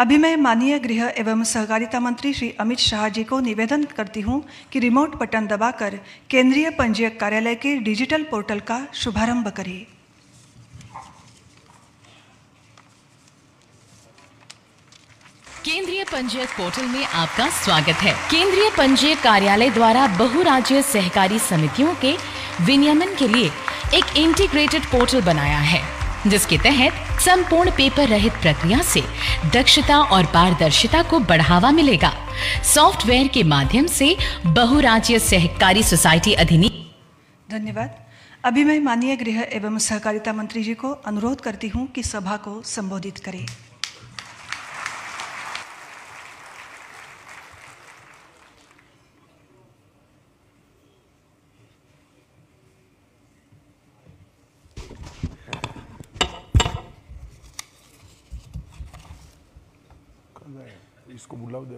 अभी मैं माननीय गृह एवं सहकारिता मंत्री श्री अमित शाह जी को निवेदन करती हूं कि रिमोट बटन दबाकर केंद्रीय पंजीयक कार्यालय के डिजिटल पोर्टल का शुभारंभ करें केंद्रीय पंजीयक पोर्टल में आपका स्वागत है केंद्रीय पंजीयक कार्यालय द्वारा बहुराज्य सहकारी समितियों के विनियमन के लिए एक इंटीग्रेटेड पोर्टल बनाया है जिसके तहत संपूर्ण पेपर रहित प्रक्रिया से दक्षता और पारदर्शिता को बढ़ावा मिलेगा सॉफ्टवेयर के माध्यम से बहुराज्य सहकारी सोसाइटी अधिनियम धन्यवाद अभी मैं माननीय गृह एवं सहकारिता मंत्री जी को अनुरोध करती हूँ कि सभा को संबोधित करें इसको बुलाओ दे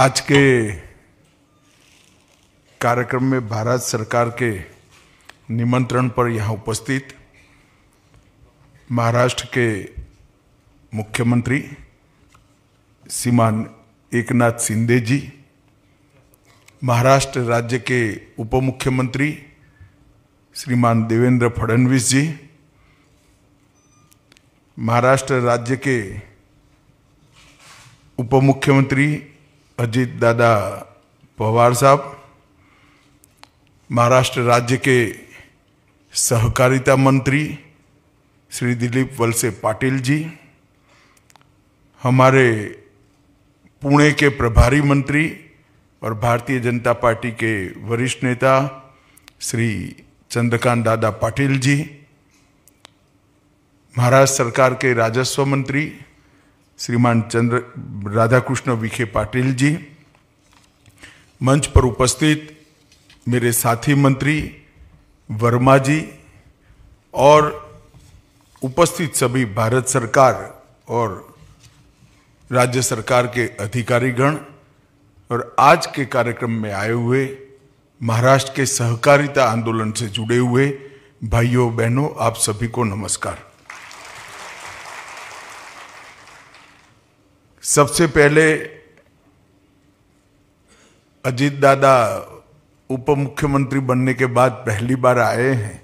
आज के कार्यक्रम में भारत सरकार के निमंत्रण पर यहाँ उपस्थित महाराष्ट्र के मुख्यमंत्री श्रीमान एक नाथ शिंदे जी महाराष्ट्र राज्य के उप मुख्यमंत्री श्रीमान देवेंद्र फडणवीस जी महाराष्ट्र राज्य के उप मुख्यमंत्री अजीत दादा पवार साहब महाराष्ट्र राज्य के सहकारिता मंत्री श्री दिलीप वलसे पाटिल जी हमारे पुणे के प्रभारी मंत्री और भारतीय जनता पार्टी के वरिष्ठ नेता श्री चंद्रकांत दादा पाटिल जी महाराष्ट्र सरकार के राजस्व मंत्री श्रीमान चंद्र राधाकृष्ण विखे पाटिल जी मंच पर उपस्थित मेरे साथी मंत्री वर्मा जी और उपस्थित सभी भारत सरकार और राज्य सरकार के अधिकारीगण और आज के कार्यक्रम में आए हुए महाराष्ट्र के सहकारिता आंदोलन से जुड़े हुए भाइयों बहनों आप सभी को नमस्कार सबसे पहले अजीत दादा उप मुख्यमंत्री बनने के बाद पहली बार आए हैं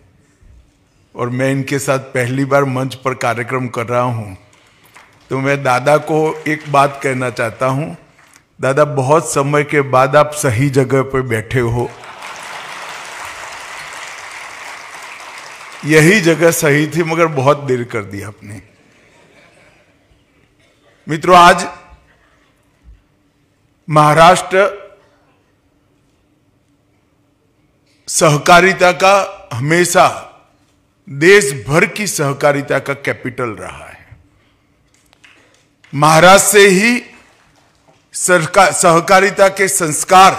और मैं इनके साथ पहली बार मंच पर कार्यक्रम कर रहा हूं तो मैं दादा को एक बात कहना चाहता हूँ दादा बहुत समय के बाद आप सही जगह पर बैठे हो यही जगह सही थी मगर बहुत देर कर दी आपने मित्रों आज महाराष्ट्र सहकारिता का हमेशा देश भर की सहकारिता का कैपिटल रहा है महाराज से ही सहकारिता के संस्कार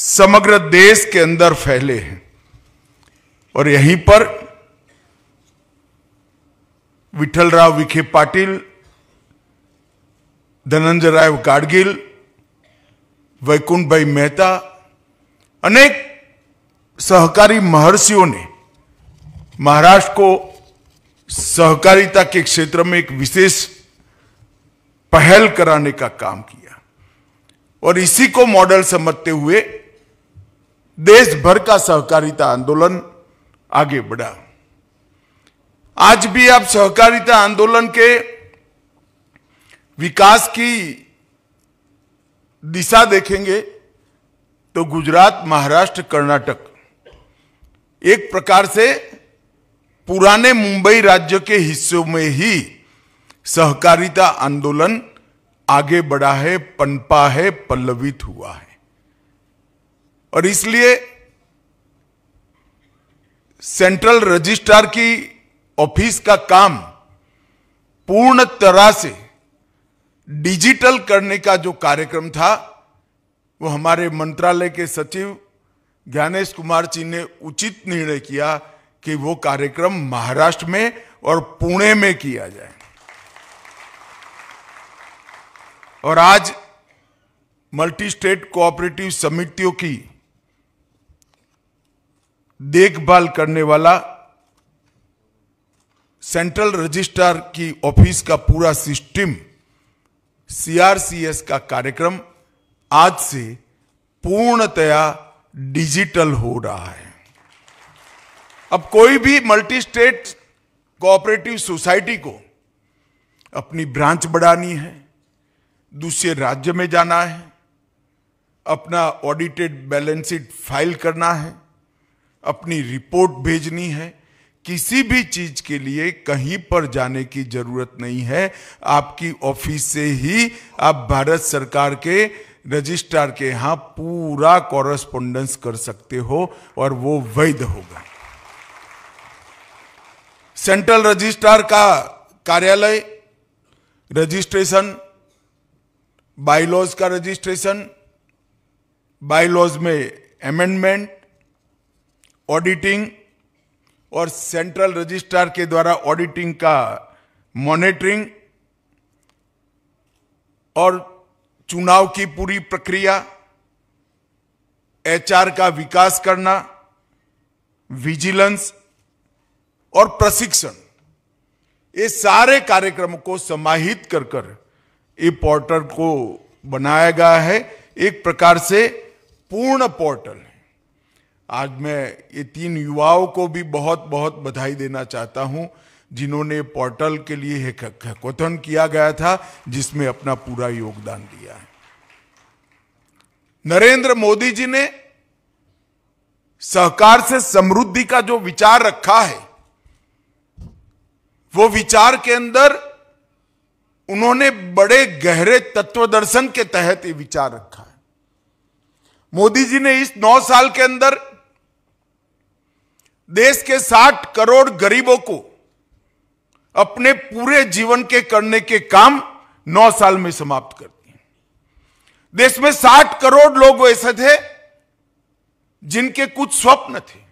समग्र देश के अंदर फैले हैं और यहीं पर विठल राव विखे पाटिल धनंजय राय गाडगिल वैकुंठ भाई मेहता अनेक सहकारी महर्षियों ने महाराष्ट्र को सहकारिता के क्षेत्र में एक विशेष पहल कराने का काम किया और इसी को मॉडल समझते हुए देश भर का सहकारिता आंदोलन आगे बढ़ा आज भी आप सहकारिता आंदोलन के विकास की दिशा देखेंगे तो गुजरात महाराष्ट्र कर्नाटक एक प्रकार से पुराने मुंबई राज्य के हिस्सों में ही सहकारिता आंदोलन आगे बढ़ा है पनपा है पल्लवित हुआ है और इसलिए सेंट्रल रजिस्ट्रार की ऑफिस का काम पूर्ण तरह से डिजिटल करने का जो कार्यक्रम था वो हमारे मंत्रालय के सचिव ज्ञानेश कुमार जी ने उचित निर्णय किया कि वो कार्यक्रम महाराष्ट्र में और पुणे में किया जाए और आज मल्टी स्टेट कोऑपरेटिव समितियों की देखभाल करने वाला सेंट्रल रजिस्ट्रार की ऑफिस का पूरा सिस्टम सीआरसीएस का कार्यक्रम आज से पूर्णतया डिजिटल हो रहा है अब कोई भी मल्टी स्टेट कोऑपरेटिव सोसाइटी को अपनी ब्रांच बढ़ानी है दूसरे राज्य में जाना है अपना ऑडिटेड बैलेंस शीट फाइल करना है अपनी रिपोर्ट भेजनी है किसी भी चीज के लिए कहीं पर जाने की जरूरत नहीं है आपकी ऑफिस से ही आप भारत सरकार के रजिस्ट्रार के यहां पूरा कॉरेस्पोंडेंस कर सकते हो और वो वैध होगा सेंट्रल रजिस्ट्रार का कार्यालय रजिस्ट्रेशन बाइलॉज का रजिस्ट्रेशन बायलॉज में एमेंडमेंट ऑडिटिंग और सेंट्रल रजिस्ट्रार के द्वारा ऑडिटिंग का मॉनिटरिंग और चुनाव की पूरी प्रक्रिया एचआर का विकास करना विजिलेंस और प्रशिक्षण ये सारे कार्यक्रमों को समाहित कर कर ये पोर्टल को बनाया गया है एक प्रकार से पूर्ण पोर्टल है आज मैं ये तीन युवाओं को भी बहुत बहुत बधाई देना चाहता हूँ जिन्होंने पोर्टल के लिए कथन किया गया था जिसमें अपना पूरा योगदान दिया है नरेंद्र मोदी जी ने सहकार से समृद्धि का जो विचार रखा है वो विचार के अंदर उन्होंने बड़े गहरे तत्व दर्शन के तहत ये विचार रखा है मोदी जी ने इस नौ साल के अंदर देश के साठ करोड़ गरीबों को अपने पूरे जीवन के करने के काम नौ साल में समाप्त कर दिए देश में साठ करोड़ लोग ऐसे थे जिनके कुछ स्वप्न थे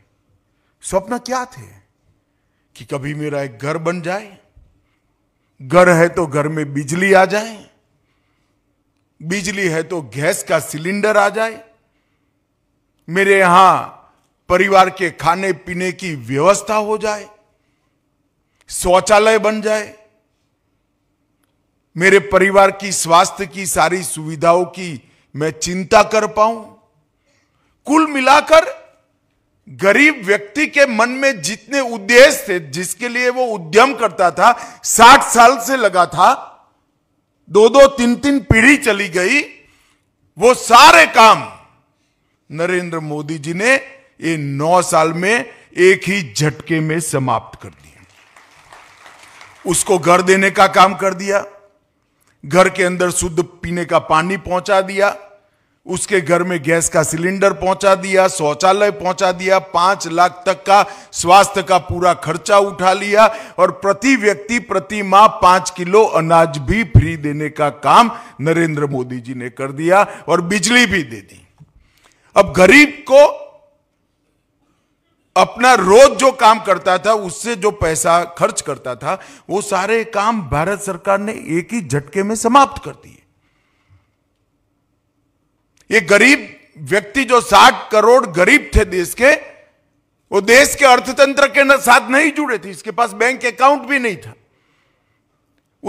स्वप्न क्या थे कि कभी मेरा एक घर बन जाए घर है तो घर में बिजली आ जाए बिजली है तो गैस का सिलेंडर आ जाए मेरे यहां परिवार के खाने पीने की व्यवस्था हो जाए शौचालय बन जाए मेरे परिवार की स्वास्थ्य की सारी सुविधाओं की मैं चिंता कर पाऊं कुल मिलाकर गरीब व्यक्ति के मन में जितने उद्देश्य थे जिसके लिए वो उद्यम करता था साठ साल से लगा था दो दो तीन तीन पीढ़ी चली गई वो सारे काम नरेंद्र मोदी जी ने ये नौ साल में एक ही झटके में समाप्त कर दिया उसको घर देने का काम कर दिया घर के अंदर शुद्ध पीने का पानी पहुंचा दिया उसके घर में गैस का सिलेंडर पहुंचा दिया शौचालय पहुंचा दिया पांच लाख तक का स्वास्थ्य का पूरा खर्चा उठा लिया और प्रति व्यक्ति प्रति माह पांच किलो अनाज भी फ्री देने का काम नरेंद्र मोदी जी ने कर दिया और बिजली भी दे दी अब गरीब को अपना रोज जो काम करता था उससे जो पैसा खर्च करता था वो सारे काम भारत सरकार ने एक ही झटके में समाप्त कर दिए ये गरीब व्यक्ति जो 60 करोड़ गरीब थे देश के वो देश के अर्थतंत्र के साथ नहीं जुड़े थे इसके पास बैंक अकाउंट भी नहीं था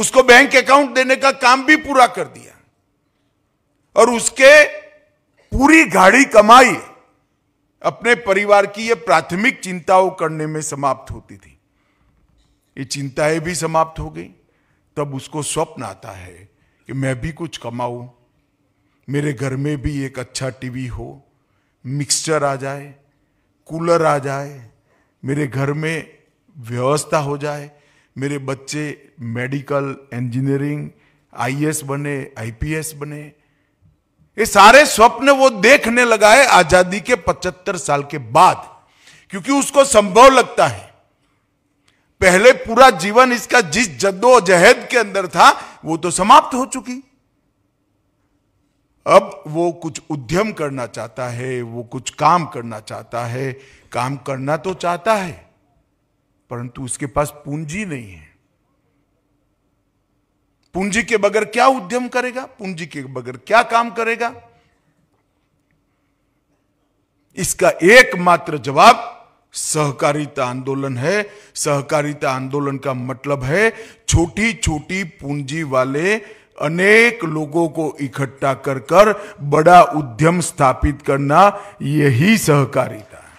उसको बैंक अकाउंट देने का काम भी पूरा कर दिया और उसके पूरी गाड़ी कमाई अपने परिवार की ये प्राथमिक चिंताओं करने में समाप्त होती थी ये चिंताएं भी समाप्त हो गई तब उसको स्वप्न आता है कि मैं भी कुछ कमाऊं मेरे घर में भी एक अच्छा टीवी हो मिक्सचर आ जाए कूलर आ जाए मेरे घर में व्यवस्था हो जाए मेरे बच्चे मेडिकल इंजीनियरिंग आईएएस बने आईपीएस बने ये सारे स्वप्न वो देखने लगा है आजादी के 75 साल के बाद क्योंकि उसको संभव लगता है पहले पूरा जीवन इसका जिस जद्दोजहद के अंदर था वो तो समाप्त हो चुकी अब वो कुछ उद्यम करना चाहता है वो कुछ काम करना चाहता है काम करना तो चाहता है परंतु उसके पास पूंजी नहीं है पूंजी के बगैर क्या उद्यम करेगा पूंजी के बगैर क्या काम करेगा इसका एकमात्र जवाब सहकारिता आंदोलन है सहकारिता आंदोलन का मतलब है छोटी छोटी पूंजी वाले अनेक लोगों को इकट्ठा कर कर बड़ा उद्यम स्थापित करना यही सहकारिता है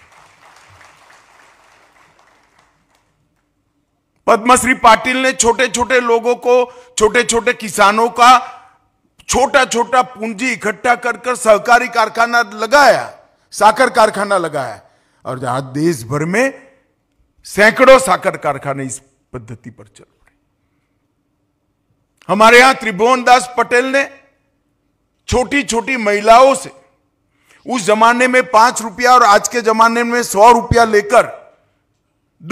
पद्मश्री पाटिल ने छोटे छोटे लोगों को छोटे छोटे किसानों का छोटा छोटा पूंजी इकट्ठा कर कर सहकारी कारखाना लगाया साकर कारखाना लगाया और आज देश भर में सैकड़ों साकर कारखाने इस पद्धति पर चल हमारे यहां त्रिभुवन दास पटेल ने छोटी छोटी महिलाओं से उस जमाने में पांच रुपया और आज के जमाने में सौ रुपया लेकर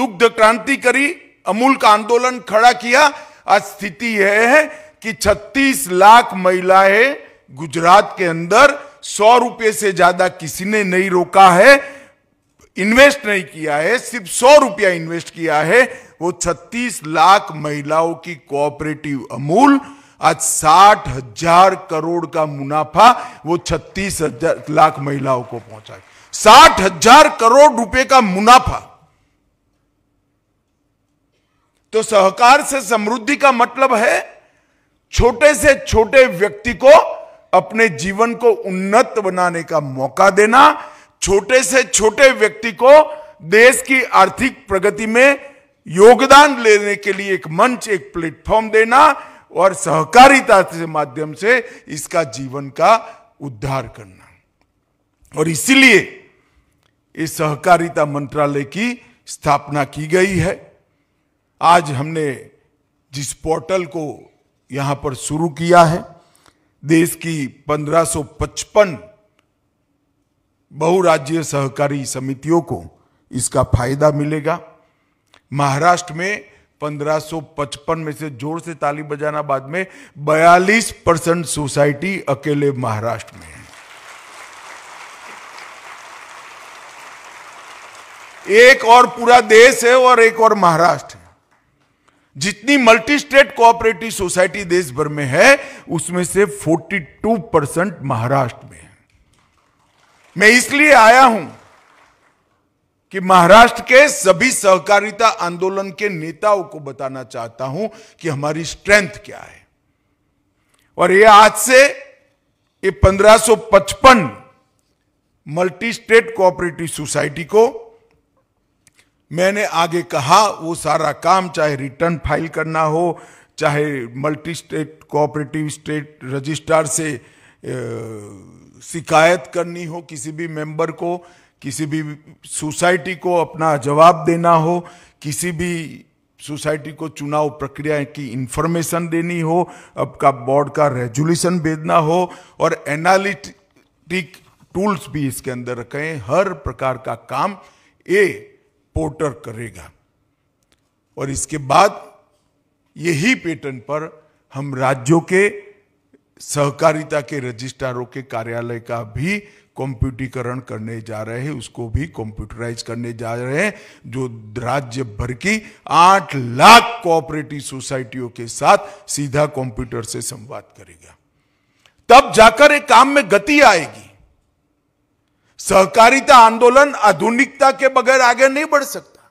दुग्ध क्रांति करी अमूल का आंदोलन खड़ा किया आज स्थिति यह है कि 36 लाख महिलाएं गुजरात के अंदर सौ रुपये से ज्यादा किसी ने नहीं रोका है इन्वेस्ट नहीं किया है सिर्फ सौ रुपया इन्वेस्ट किया है वो 36 लाख महिलाओं की कोऑपरेटिव अमूल आज साठ हजार करोड़ का मुनाफा वो छत्तीस हजार लाख महिलाओं को पहुंचा साठ हजार करोड़ रुपए का मुनाफा तो सहकार से समृद्धि का मतलब है छोटे से छोटे व्यक्ति को अपने जीवन को उन्नत बनाने का मौका देना छोटे से छोटे व्यक्ति को देश की आर्थिक प्रगति में योगदान लेने के लिए एक मंच एक प्लेटफॉर्म देना और सहकारिता के माध्यम से इसका जीवन का उद्धार करना और इसीलिए इस सहकारिता मंत्रालय की स्थापना की गई है आज हमने जिस पोर्टल को यहां पर शुरू किया है देश की 1555 बहुराज्य सहकारी समितियों को इसका फायदा मिलेगा महाराष्ट्र में 1555 में से जोर से ताली बजाना बाद में 42 परसेंट सोसाइटी अकेले महाराष्ट्र में है एक और पूरा देश है और एक और महाराष्ट्र है जितनी मल्टी स्टेट कोऑपरेटिव सोसाइटी देश भर में है उसमें से 42 परसेंट महाराष्ट्र में है मैं इसलिए आया हूं कि महाराष्ट्र के सभी सहकारिता आंदोलन के नेताओं को बताना चाहता हूं कि हमारी स्ट्रेंथ क्या है और ये आज से ये 1555 मल्टी स्टेट कोऑपरेटिव सोसाइटी को मैंने आगे कहा वो सारा काम चाहे रिटर्न फाइल करना हो चाहे multi state cooperative state registrar से शिकायत करनी हो किसी भी मेंबर को किसी भी सोसाइटी को अपना जवाब देना हो किसी भी सोसाइटी को चुनाव प्रक्रिया की इंफॉर्मेशन देनी हो आपका बोर्ड का रेजुलेशन भेजना हो और एनालिटिक टूल्स भी इसके अंदर रखें हर प्रकार का काम ये पोर्टर करेगा और इसके बाद यही पेटर्न पर हम राज्यों के सहकारिता के रजिस्ट्रारों के कार्यालय का भी कंप्यूटरीकरण करने जा रहे हैं उसको भी कंप्यूटराइज करने जा रहे हैं जो राज्य भर की आठ लाख कोऑपरेटिव सोसाइटियों के साथ सीधा कंप्यूटर से संवाद करेगा तब जाकर एक काम में गति आएगी सहकारिता आंदोलन आधुनिकता के बगैर आगे नहीं बढ़ सकता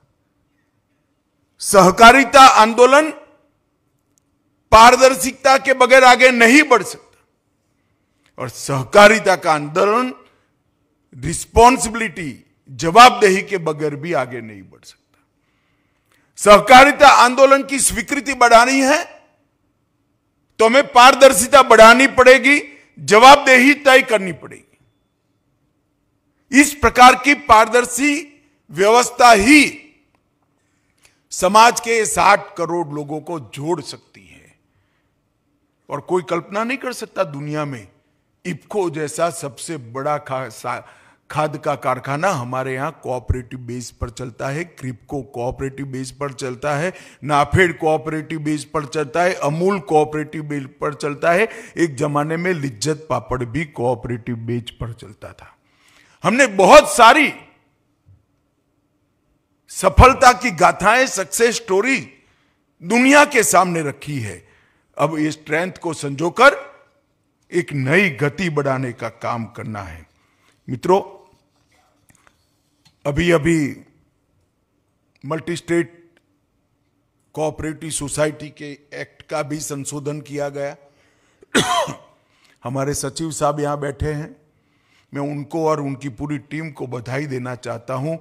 सहकारिता आंदोलन पारदर्शिता के बगैर आगे नहीं बढ़ सकता और सहकारिता का आंदोलन रिस्पॉन्सिबिलिटी जवाबदेही के बगैर भी आगे नहीं बढ़ सकता सहकारिता आंदोलन की स्वीकृति बढ़ानी है तो हमें पारदर्शिता बढ़ानी पड़ेगी जवाबदेही तय करनी पड़ेगी इस प्रकार की पारदर्शी व्यवस्था ही समाज के साठ करोड़ लोगों को जोड़ सकती है और कोई कल्पना नहीं कर सकता दुनिया में इफ्को जैसा सबसे बड़ा खा, खाद का कारखाना हमारे यहाँ कोऑपरेटिव बेस पर चलता है क्रिपको कोऑपरेटिव बेस पर चलता है नाफेड कोऑपरेटिव बेस पर चलता है अमूल कोऑपरेटिव बेस पर चलता है एक जमाने में लिज्जत पापड़ भी कोऑपरेटिव बेस पर चलता था हमने बहुत सारी सफलता की गाथाएं सक्सेस स्टोरी दुनिया के सामने रखी है अब इस स्ट्रेंथ को संजोकर एक नई गति बढ़ाने का काम करना है मित्रों अभी अभी मल्टी स्टेट कोऑपरेटिव सोसाइटी के एक्ट का भी संशोधन किया गया हमारे सचिव साहब यहाँ बैठे हैं मैं उनको और उनकी पूरी टीम को बधाई देना चाहता हूँ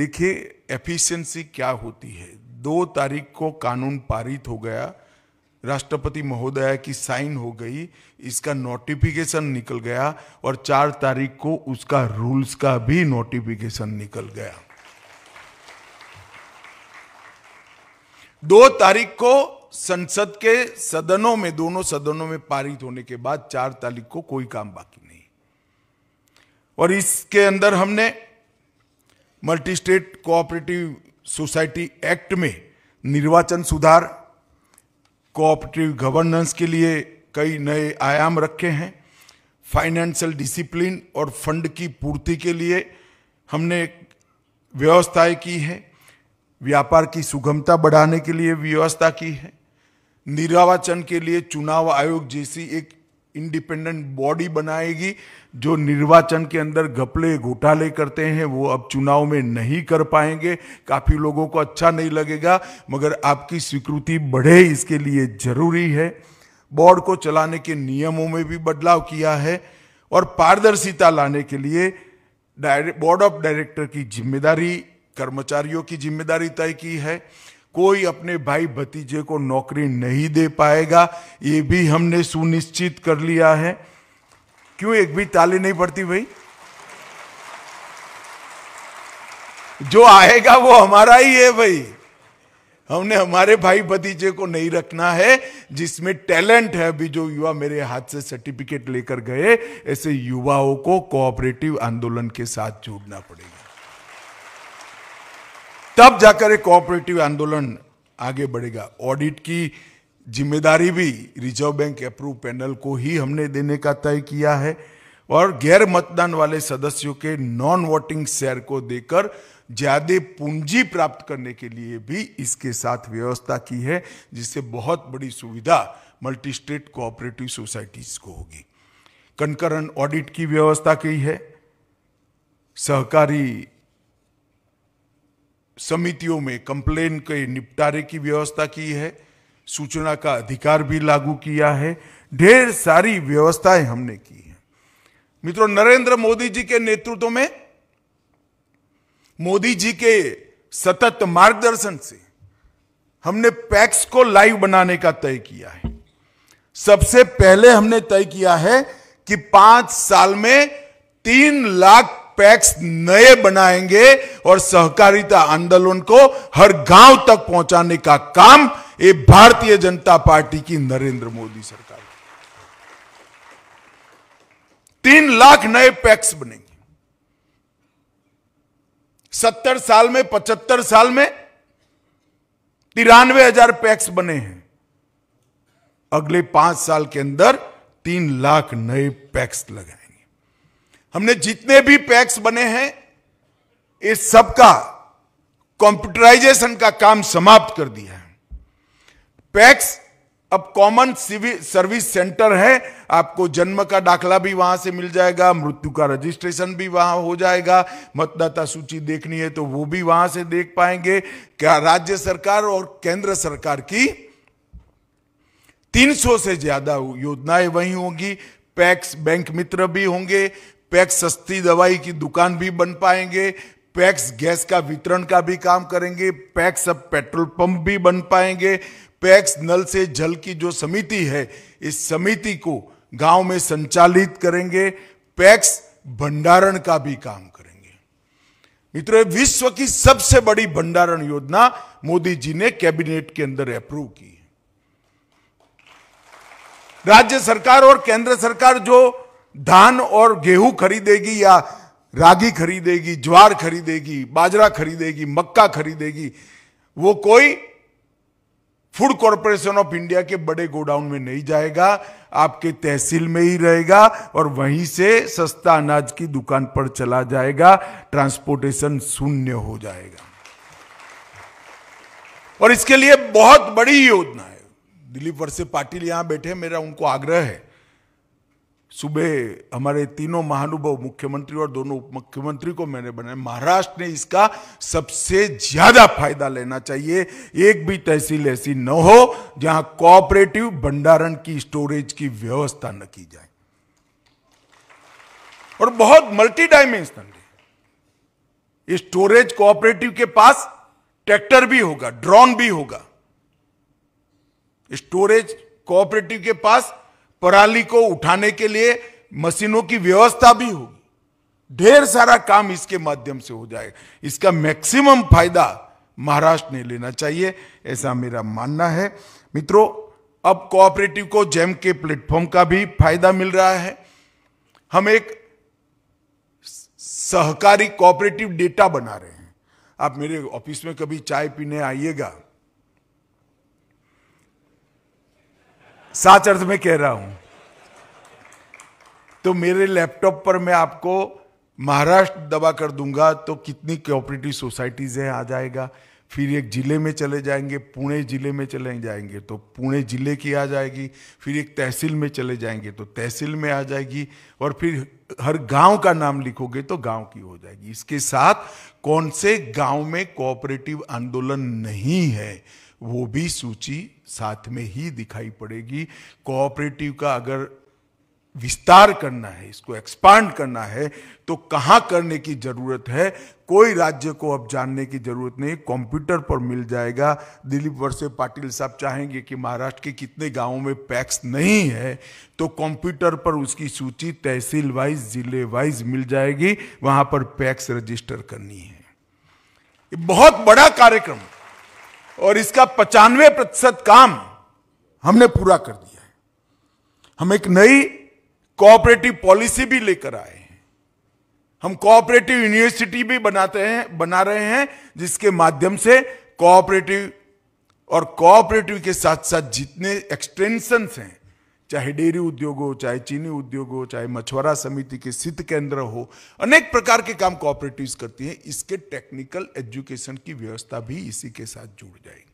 देखिए एफिशिएंसी क्या होती है दो तारीख को कानून पारित हो गया राष्ट्रपति महोदय की साइन हो गई इसका नोटिफिकेशन निकल गया और चार तारीख को उसका रूल्स का भी नोटिफिकेशन निकल गया दो तारीख को संसद के सदनों में दोनों सदनों में पारित होने के बाद चार तारीख को कोई काम बाकी नहीं और इसके अंदर हमने multi state cooperative society act में निर्वाचन सुधार कोऑपरेटिव गवर्नेंस के लिए कई नए आयाम रखे हैं फाइनेंशियल डिसिप्लिन और फंड की पूर्ति के लिए हमने व्यवस्थाएं की है व्यापार की सुगमता बढ़ाने के लिए व्यवस्था की है निर्वाचन के लिए चुनाव आयोग जैसी एक इंडिपेंडेंट बॉडी बनाएगी जो निर्वाचन के अंदर घपले घोटाले करते हैं वो अब चुनाव में नहीं कर पाएंगे काफ़ी लोगों को अच्छा नहीं लगेगा मगर आपकी स्वीकृति बढ़े इसके लिए जरूरी है बोर्ड को चलाने के नियमों में भी बदलाव किया है और पारदर्शिता लाने के लिए बोर्ड ऑफ डायरेक्टर की जिम्मेदारी कर्मचारियों की जिम्मेदारी तय की है कोई अपने भाई भतीजे को नौकरी नहीं दे पाएगा ये भी हमने सुनिश्चित कर लिया है क्यों एक भी ताली नहीं पड़ती भाई जो आएगा वो हमारा ही है भाई हमने हमारे भाई भतीजे को नहीं रखना है जिसमें टैलेंट है अभी जो युवा मेरे हाथ से सर्टिफिकेट लेकर गए ऐसे युवाओं को कोऑपरेटिव आंदोलन के साथ जोड़ना पड़ेगा तब जाकर एक कोऑपरेटिव आंदोलन आगे बढ़ेगा ऑडिट की जिम्मेदारी भी रिजर्व बैंक अप्रूव पैनल को ही हमने देने का तय किया है और गैर मतदान वाले सदस्यों के नॉन वोटिंग शेयर को देकर ज्यादा पूंजी प्राप्त करने के लिए भी इसके साथ व्यवस्था की है जिससे बहुत बड़ी सुविधा मल्टी स्टेट कोऑपरेटिव सोसाइटीज को होगी कंकरन ऑडिट की व्यवस्था की है सहकारी समितियों में कंप्लेन के निपटारे की व्यवस्था की है सूचना का अधिकार भी लागू किया है ढेर सारी व्यवस्थाएं हमने की है मित्रों नरेंद्र मोदी जी के नेतृत्व में मोदी जी के सतत मार्गदर्शन से हमने पैक्स को लाइव बनाने का तय किया है सबसे पहले हमने तय किया है कि पांच साल में तीन लाख पैक्स नए बनाएंगे और सहकारिता आंदोलन को हर गांव तक पहुंचाने का काम ये भारतीय जनता पार्टी की नरेंद्र मोदी सरकार तीन लाख नए पैक्स बनेंगे सत्तर साल में पचहत्तर साल में तिरानवे हजार पैक्स बने हैं अगले पांच साल के अंदर तीन लाख नए पैक्स लगाए हमने जितने भी पैक्स बने हैं इस सब का कंप्यूटराइजेशन का काम समाप्त कर दिया है पैक्स अब कॉमन सर्विस सेंटर है आपको जन्म का दाखला भी वहां से मिल जाएगा मृत्यु का रजिस्ट्रेशन भी वहां हो जाएगा मतदाता सूची देखनी है तो वो भी वहां से देख पाएंगे क्या राज्य सरकार और केंद्र सरकार की 300 से ज्यादा योजनाएं वही होंगी पैक्स बैंक मित्र भी होंगे पैक्स सस्ती दवाई की दुकान भी बन पाएंगे पैक्स गैस का वितरण का भी काम करेंगे पैक्स अब पेट्रोल पंप भी बन पाएंगे पैक्स नल से जल की जो समिति है इस समिति को गांव में संचालित करेंगे पैक्स भंडारण का भी काम करेंगे मित्रों विश्व की सबसे बड़ी भंडारण योजना मोदी जी ने कैबिनेट के अंदर अप्रूव की राज्य सरकार और केंद्र सरकार जो धान और गेहूं खरीदेगी या रागी खरीदेगी ज्वार खरीदेगी बाजरा खरीदेगी मक्का खरीदेगी वो कोई फूड कॉरपोरेशन ऑफ इंडिया के बड़े गोडाउन में नहीं जाएगा आपके तहसील में ही रहेगा और वहीं से सस्ता अनाज की दुकान पर चला जाएगा ट्रांसपोर्टेशन शून्य हो जाएगा और इसके लिए बहुत बड़ी योजना है दिलीप वर्षे पाटिल यहां बैठे मेरा उनको आग्रह है सुबह हमारे तीनों महानुभव मुख्यमंत्री और दोनों उप मुख्यमंत्री को मैंने बनाया महाराष्ट्र ने इसका सबसे ज्यादा फायदा लेना चाहिए एक भी तहसील ऐसी न हो जहां कोऑपरेटिव भंडारण की स्टोरेज की व्यवस्था न की जाए और बहुत मल्टी डायमेंशनल स्टोरेज कोऑपरेटिव के पास ट्रैक्टर भी होगा ड्रोन भी होगा स्टोरेज कोऑपरेटिव के पास पराली को उठाने के लिए मशीनों की व्यवस्था भी होगी ढेर सारा काम इसके माध्यम से हो जाएगा इसका मैक्सिमम फायदा महाराष्ट्र ने लेना चाहिए ऐसा मेरा मानना है मित्रों अब कोऑपरेटिव को जेम के प्लेटफॉर्म का भी फायदा मिल रहा है हम एक सहकारी कोऑपरेटिव डेटा बना रहे हैं आप मेरे ऑफिस में कभी चाय पीने आइएगा साच अर्थ में कह रहा हूं तो मेरे लैपटॉप पर मैं आपको महाराष्ट्र दबा कर दूंगा तो कितनी कोऑपरेटिव सोसाइटीज है आ जाएगा फिर एक जिले में चले जाएंगे पुणे जिले में चले जाएंगे तो पुणे जिले की आ जाएगी फिर एक तहसील में चले जाएंगे तो तहसील में आ जाएगी और फिर हर गांव का नाम लिखोगे तो गांव की हो जाएगी इसके साथ कौन से गांव में कोऑपरेटिव आंदोलन नहीं है वो भी सूची साथ में ही दिखाई पड़ेगी कोऑपरेटिव का अगर विस्तार करना है इसको एक्सपांड करना है तो कहाँ करने की जरूरत है कोई राज्य को अब जानने की जरूरत नहीं कंप्यूटर पर मिल जाएगा दिलीप वर्षे पाटिल साहब चाहेंगे कि महाराष्ट्र के कितने गांवों में पैक्स नहीं है तो कंप्यूटर पर उसकी सूची तहसील वाइज जिले वाइज मिल जाएगी वहां पर पैक्स रजिस्टर करनी है ये बहुत बड़ा कार्यक्रम और इसका पचानवे प्रतिशत काम हमने पूरा कर दिया है हम एक नई कोऑपरेटिव पॉलिसी भी लेकर आए हैं हम कोऑपरेटिव यूनिवर्सिटी भी बनाते हैं बना रहे हैं जिसके माध्यम से कोऑपरेटिव और कोऑपरेटिव के साथ साथ जितने एक्सटेंशन हैं चाहे डेयरी उद्योग हो चाहे चीनी उद्योग हो चाहे मछुआरा समिति के सिद्ध केंद्र हो अनेक प्रकार के काम कोऑपरेटिव करती हैं इसके टेक्निकल एजुकेशन की व्यवस्था भी इसी के साथ जुड़ जाएगी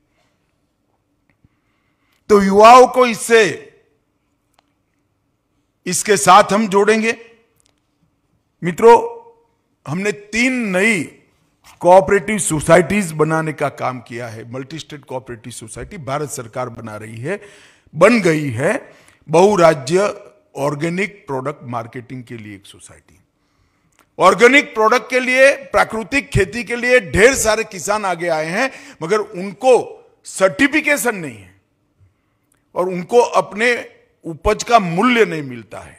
तो युवाओं को इससे इसके साथ हम जोड़ेंगे मित्रों हमने तीन नई कोऑपरेटिव सोसाइटीज बनाने का काम किया है मल्टी स्टेट कोऑपरेटिव सोसाइटी भारत सरकार बना रही है बन गई है बहुराज्य ऑर्गेनिक प्रोडक्ट मार्केटिंग के लिए एक सोसाइटी ऑर्गेनिक प्रोडक्ट के लिए प्राकृतिक खेती के लिए ढेर सारे किसान आगे आए हैं मगर उनको सर्टिफिकेशन नहीं है और उनको अपने उपज का मूल्य नहीं मिलता है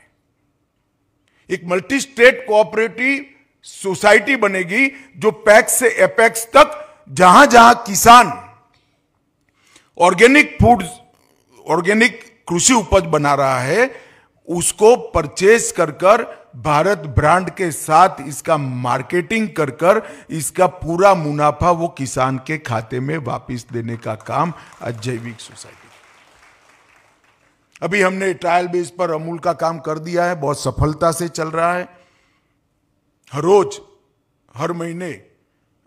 एक मल्टी स्टेट कोऑपरेटिव सोसाइटी बनेगी जो पैक्स से एपेक्स तक जहां जहां किसान ऑर्गेनिक फूड ऑर्गेनिक कृषि उपज बना रहा है उसको परचेस कर कर भारत ब्रांड के साथ इसका मार्केटिंग कर कर इसका पूरा मुनाफा वो किसान के खाते में वापस देने का काम अजैविक जैविक सोसाइटी अभी हमने ट्रायल बेस पर अमूल का काम कर दिया है बहुत सफलता से चल रहा है हर रोज हर महीने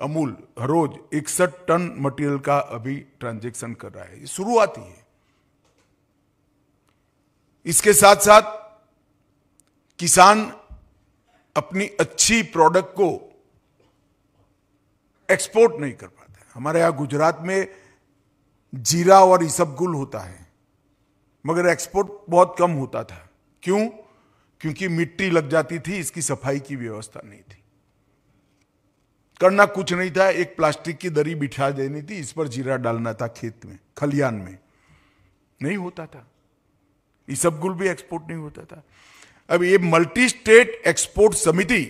अमूल हर रोज इकसठ टन मटेरियल का अभी ट्रांजेक्शन कर रहा है शुरुआत ही है इसके साथ साथ किसान अपनी अच्छी प्रोडक्ट को एक्सपोर्ट नहीं कर पाते हमारे यहां गुजरात में जीरा और इसबगुल होता है मगर एक्सपोर्ट बहुत कम होता था क्यों क्योंकि मिट्टी लग जाती थी इसकी सफाई की व्यवस्था नहीं थी करना कुछ नहीं था एक प्लास्टिक की दरी बिठा देनी थी इस पर जीरा डालना था खेत में खलियान में नहीं होता था इसबगुल भी एक्सपोर्ट नहीं होता था अब ये मल्टी स्टेट एक्सपोर्ट समिति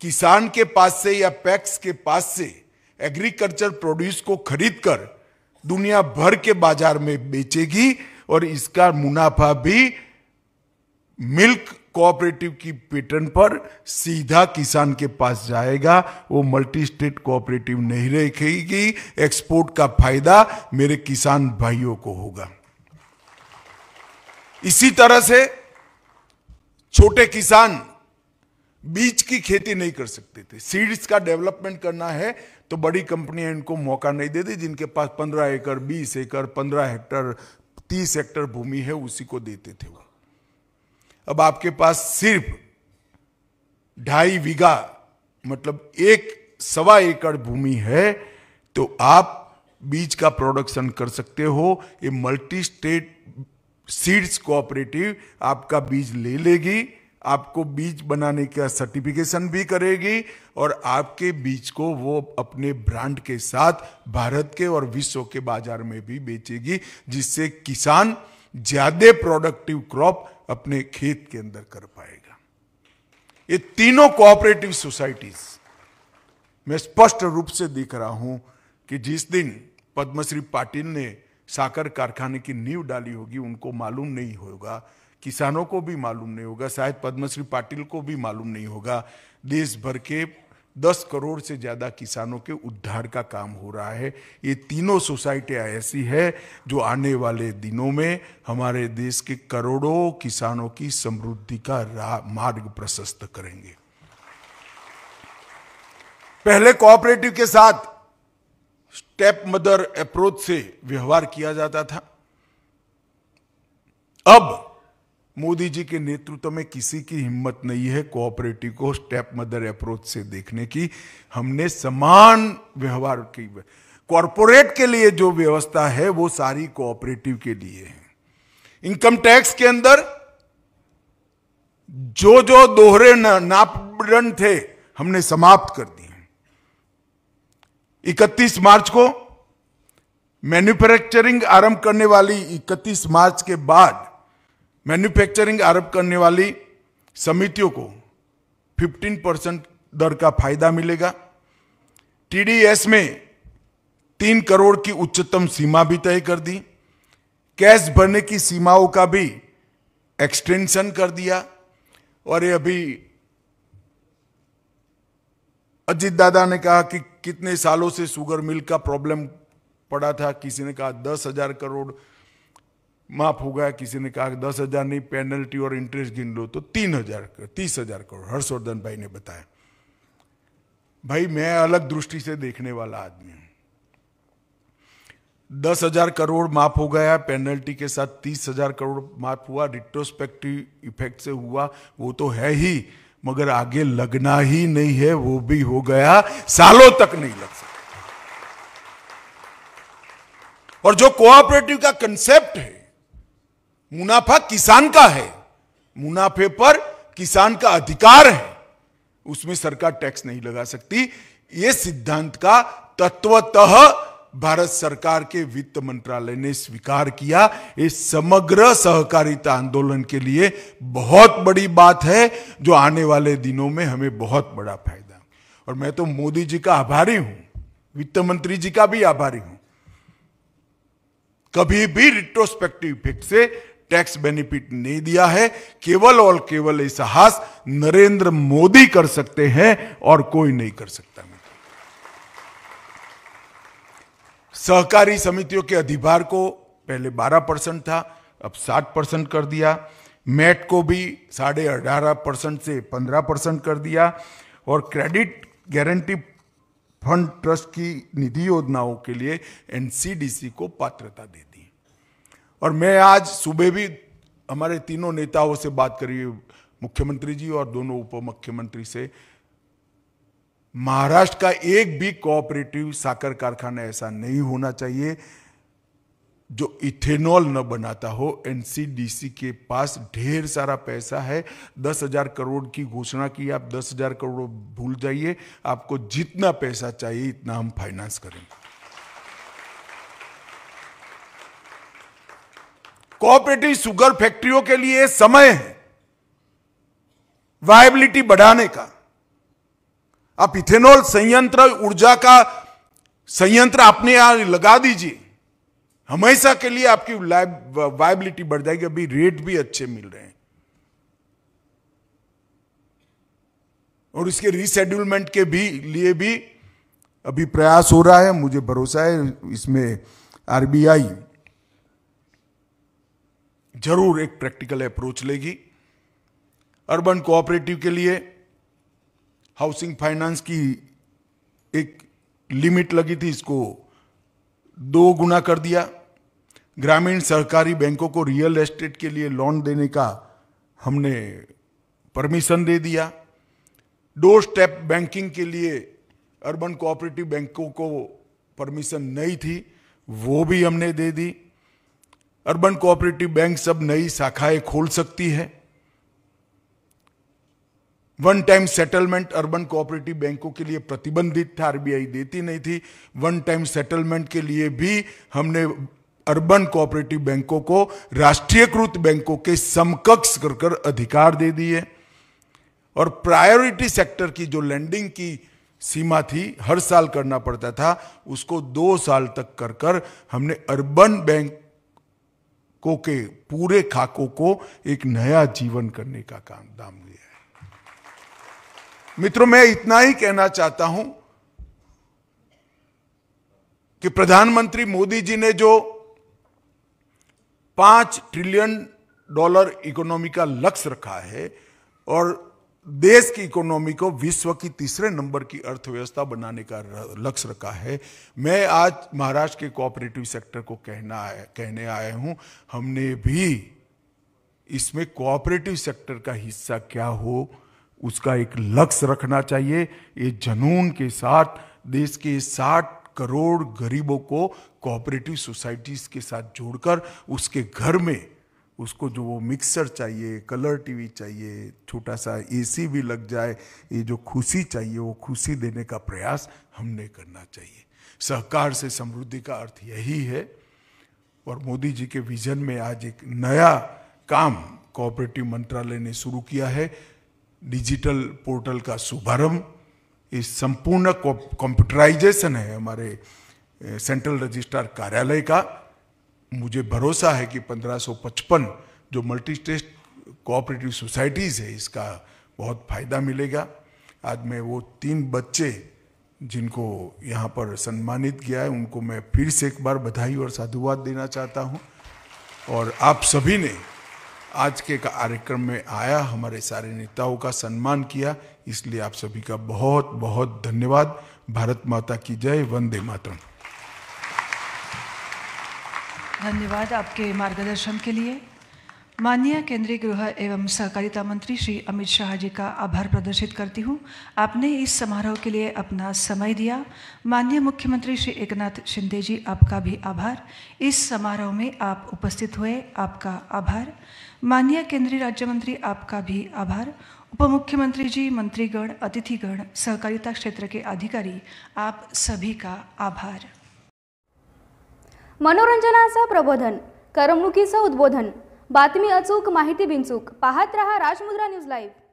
किसान के पास से या पैक्स के पास से एग्रीकल्चर प्रोड्यूस को खरीद कर दुनिया भर के बाजार में बेचेगी और इसका मुनाफा भी मिल्क कोऑपरेटिव की पेटर्न पर सीधा किसान के पास जाएगा वो मल्टी स्टेट कोऑपरेटिव नहीं रखेगी एक्सपोर्ट का फायदा मेरे किसान भाइयों को होगा इसी तरह से छोटे किसान बीज की खेती नहीं कर सकते थे सीड्स का डेवलपमेंट करना है तो बड़ी कंपनियां इनको मौका नहीं देती जिनके पास पंद्रह एकड़ बीस एकड़ पंद्रह हेक्टर तीस हेक्टर भूमि है उसी को देते थे वो अब आपके पास सिर्फ ढाई बीघा मतलब एक सवा एकड़ भूमि है तो आप बीज का प्रोडक्शन कर सकते हो ये मल्टी स्टेट सीड्स कोऑपरेटिव आपका बीज ले लेगी आपको बीज बनाने का सर्टिफिकेशन भी करेगी और आपके बीज को वो अपने ब्रांड के साथ भारत के और विश्व के बाजार में भी बेचेगी जिससे किसान ज्यादा प्रोडक्टिव क्रॉप अपने खेत के अंदर कर पाएगा ये तीनों कोऑपरेटिव सोसाइटीज मैं स्पष्ट रूप से दिख रहा हूं कि जिस दिन पद्मश्री पाटिल ने साकर कारखाने की नींव डाली होगी उनको मालूम नहीं होगा किसानों को भी मालूम नहीं होगा शायद पद्मश्री पाटिल को भी मालूम नहीं होगा देश भर के दस करोड़ से ज़्यादा किसानों के उद्धार का काम हो रहा है ये तीनों सोसाइटियाँ ऐसी है जो आने वाले दिनों में हमारे देश के करोड़ों किसानों की समृद्धि का मार्ग प्रशस्त करेंगे पहले कोऑपरेटिव के साथ स्टेप मदर अप्रोच से व्यवहार किया जाता था अब मोदी जी के नेतृत्व में किसी की हिम्मत नहीं है कोऑपरेटिव को स्टेप मदर अप्रोच से देखने की हमने समान व्यवहार की कॉरपोरेट के लिए जो व्यवस्था है वो सारी कोऑपरेटिव के लिए है इनकम टैक्स के अंदर जो जो दोहरे नापदंड थे हमने समाप्त कर दिए 31 मार्च को मैन्युफैक्चरिंग आरंभ करने वाली 31 मार्च के बाद मैन्युफैक्चरिंग आरंभ करने वाली समितियों को 15 परसेंट दर का फायदा मिलेगा टीडीएस में तीन करोड़ की उच्चतम सीमा भी तय कर दी कैश भरने की सीमाओं का भी एक्सटेंशन कर दिया और ये अभी अजीत दादा ने कहा कि कितने सालों से शुगर मिल का प्रॉब्लम पड़ा था किसी ने कहा दस हजार करोड़ माफ हो गया किसी ने कहा दस हजार नहीं पेनल्टी और इंटरेस्ट गिन लो तो तीन हजार तीस हजार करोड़ हर्षवर्धन भाई ने बताया भाई मैं अलग दृष्टि से देखने वाला आदमी हूं दस हजार करोड़ माफ हो गया पेनल्टी के साथ तीस हजार करोड़ माफ हुआ रिट्रोस्पेक्टिव इफेक्ट से हुआ वो तो है ही मगर आगे लगना ही नहीं है वो भी हो गया सालों तक नहीं लग सकता और जो कोऑपरेटिव का कंसेप्ट है मुनाफा किसान का है मुनाफे पर किसान का अधिकार है उसमें सरकार टैक्स नहीं लगा सकती ये सिद्धांत का तत्वतः भारत सरकार के वित्त मंत्रालय ने स्वीकार किया इस समग्र सहकारिता आंदोलन के लिए बहुत बड़ी बात है जो आने वाले दिनों में हमें बहुत बड़ा फायदा और मैं तो मोदी जी का आभारी हूं वित्त मंत्री जी का भी आभारी हूं कभी भी रिट्रोस्पेक्टिव इफेक्ट से टैक्स बेनिफिट नहीं दिया है केवल और केवल ये साहस नरेंद्र मोदी कर सकते हैं और कोई नहीं कर सकता सहकारी समितियों के अधिभार को पहले 12 परसेंट था अब 60 परसेंट कर दिया मेट को भी साढ़े अठारह परसेंट से 15 परसेंट कर दिया और क्रेडिट गारंटी फंड ट्रस्ट की निधि योजनाओं के लिए एनसीडीसी को पात्रता दे दी और मैं आज सुबह भी हमारे तीनों नेताओं से बात करी मुख्यमंत्री जी और दोनों उप मुख्यमंत्री से महाराष्ट्र का एक भी कोऑपरेटिव साकर कारखाना ऐसा नहीं होना चाहिए जो इथेनॉल न बनाता हो एनसीडीसी के पास ढेर सारा पैसा है दस हजार करोड़ की घोषणा की आप दस हजार करोड़ भूल जाइए आपको जितना पैसा चाहिए इतना हम फाइनेंस करेंगे कोऑपरेटिव शुगर फैक्ट्रियों के लिए समय है वायबिलिटी बढ़ाने का आप इथेनॉल संयंत्र ऊर्जा का संयंत्र आपने यहां लगा दीजिए हमेशा के लिए आपकी वायबिलिटी बढ़ जाएगी अभी रेट भी अच्छे मिल रहे हैं और इसके रिसेड्यूलमेंट के भी लिए भी अभी प्रयास हो रहा है मुझे भरोसा है इसमें आरबीआई जरूर एक प्रैक्टिकल अप्रोच लेगी अर्बन कोऑपरेटिव के लिए हाउसिंग फाइनेंस की एक लिमिट लगी थी इसको दो गुना कर दिया ग्रामीण सहकारी बैंकों को रियल एस्टेट के लिए लोन देने का हमने परमिशन दे दिया दो स्टेप बैंकिंग के लिए अर्बन कोऑपरेटिव बैंकों को परमिशन नहीं थी वो भी हमने दे दी अर्बन कोऑपरेटिव बैंक सब नई शाखाएं खोल सकती है one time settlement urban cooperative बैंकों के लिए प्रतिबंधित था आरबीआई देती नहीं थी वन टाइम सेटलमेंट के लिए भी हमने अर्बन कोऑपरेटिव बैंकों को राष्ट्रीयकृत बैंकों के समकक्ष कर कर अधिकार दे दिए और प्रायोरिटी सेक्टर की जो लैंडिंग की सीमा थी हर साल करना पड़ता था उसको दो साल तक कर कर हमने अर्बन बैंकों के पूरे खाकों को एक नया जीवन करने का काम दाम दिया मित्रों मैं इतना ही कहना चाहता हूं कि प्रधानमंत्री मोदी जी ने जो पांच ट्रिलियन डॉलर इकोनॉमी का लक्ष्य रखा है और देश की इकोनॉमी को विश्व की तीसरे नंबर की अर्थव्यवस्था बनाने का लक्ष्य रखा है मैं आज महाराष्ट्र के कोऑपरेटिव सेक्टर को कहना है कहने आया हूं हमने भी इसमें कोऑपरेटिव सेक्टर का हिस्सा क्या हो उसका एक लक्ष्य रखना चाहिए ये जनून के साथ देश के साठ करोड़ गरीबों को कोऑपरेटिव सोसाइटीज़ के साथ जोड़कर उसके घर में उसको जो वो मिक्सर चाहिए कलर टीवी चाहिए छोटा सा एसी भी लग जाए ये जो खुशी चाहिए वो खुशी देने का प्रयास हमने करना चाहिए सहकार से समृद्धि का अर्थ यही है और मोदी जी के विजन में आज एक नया काम कोऑपरेटिव मंत्रालय ने शुरू किया है डिजिटल पोर्टल का शुभारंभ इस संपूर्ण कंप्यूटराइजेशन है हमारे सेंट्रल रजिस्ट्रार कार्यालय का मुझे भरोसा है कि 1555 जो मल्टी स्टेट कोऑपरेटिव सोसाइटीज़ है इसका बहुत फायदा मिलेगा आज मैं वो तीन बच्चे जिनको यहाँ पर सम्मानित किया है उनको मैं फिर से एक बार बधाई और साधुवाद देना चाहता हूँ और आप सभी ने आज के कार्यक्रम में आया हमारे सारे नेताओं का सम्मान किया इसलिए आप सभी का बहुत बहुत धन्यवाद भारत माता की जय वंदे मातरम धन्यवाद आपके मार्गदर्शन के लिए माननीय केंद्रीय गृह एवं सहकारिता मंत्री श्री अमित शाह जी का आभार प्रदर्शित करती हूँ आपने इस समारोह के लिए अपना समय दिया माननीय मुख्यमंत्री श्री एकनाथ शिंदे जी आपका भी आभार इस समारोह में आप उपस्थित हुए आपका आभार माननीय केंद्रीय राज्यमंत्री आपका भी आभार उपमुख्यमंत्री जी मंत्रीगण अतिथिगण सहकारिता क्षेत्र के अधिकारी आप सभी का आभार मनोरंजनाचं प्रबोधन करमणुकीचं उद्बोधन बातमी अचूक माहिती बिनचूक पाहत रहा राजमुद्रा न्यूज लाईव्ह